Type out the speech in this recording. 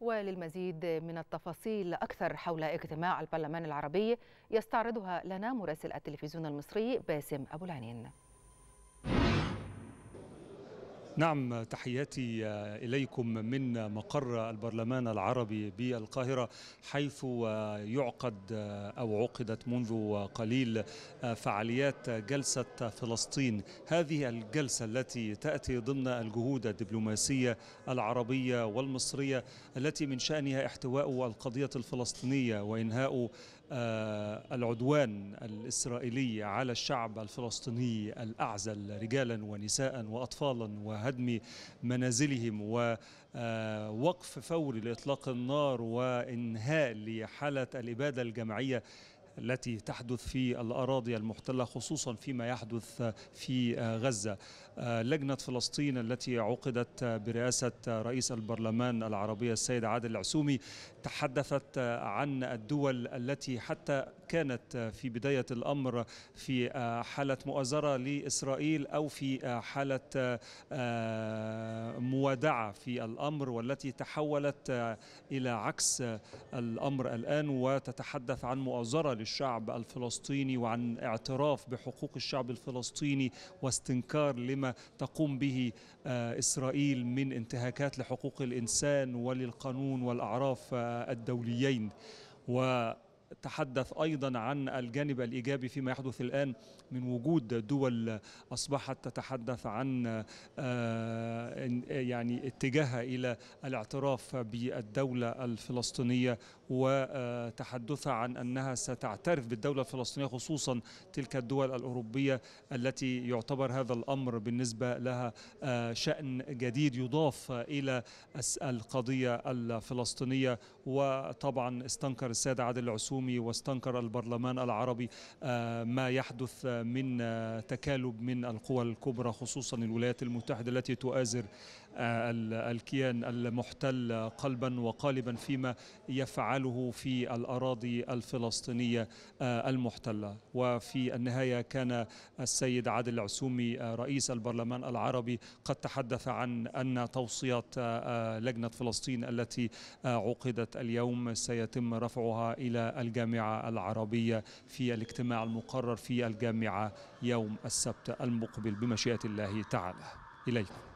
وللمزيد من التفاصيل أكثر حول اجتماع البرلمان العربي يستعرضها لنا مراسل التلفزيون المصري باسم أبو العنين نعم تحياتي آه، إليكم من مقر البرلمان العربي بالقاهرة حيث آه، يعقد آه، أو عقدت منذ قليل فعاليات جلسة فلسطين هذه الجلسة التي تأتي ضمن الجهود الدبلوماسية العربية والمصرية التي من شأنها احتواء القضية الفلسطينية وإنهاء آه، العدوان الإسرائيلي على الشعب الفلسطيني الأعزل رجالا ونساء وأطفالا وهدم منازلهم ووقف آه، فوري لإطلاق النار وإنهاء لحالة الإبادة الجماعية التي تحدث في الأراضي المحتلة خصوصا فيما يحدث في آه، غزة آه، لجنة فلسطين التي عقدت برئاسة رئيس البرلمان العربية السيد عادل العسومي تحدثت آه، عن الدول التي حتى كانت في بداية الأمر في آه، حالة مؤازرة لإسرائيل أو في آه، حالة آه، موادعة في الأمر والتي تحولت إلى عكس الأمر الآن وتتحدث عن مؤازرة للشعب الفلسطيني وعن اعتراف بحقوق الشعب الفلسطيني واستنكار لما تقوم به إسرائيل من انتهاكات لحقوق الإنسان وللقانون والأعراف الدوليين و تحدث ايضا عن الجانب الايجابي فيما يحدث الان من وجود دول اصبحت تتحدث عن آه، يعني اتجاهها الى الاعتراف بالدوله الفلسطينيه وتحدثها عن انها ستعترف بالدوله الفلسطينيه خصوصا تلك الدول الاوروبيه التي يعتبر هذا الامر بالنسبه لها آه، شان جديد يضاف الى القضيه الفلسطينيه وطبعا استنكر السيد عادل العسومي واستنكر البرلمان العربي آه، ما يحدث من آه، تكالب من القوى الكبرى خصوصا الولايات المتحده التي تؤازر الكيان المحتل قلبا وقالبا فيما يفعله في الأراضي الفلسطينية آه، المحتلة وفي النهاية كان السيد عادل العسومي آه، رئيس البرلمان العربي قد تحدث عن أن توصيات آه، لجنة فلسطين التي عقدت اليوم سيتم رفعها إلى الجامعة العربية في الاجتماع المقرر في الجامعة يوم السبت المقبل بمشيئة الله تعالى إليكم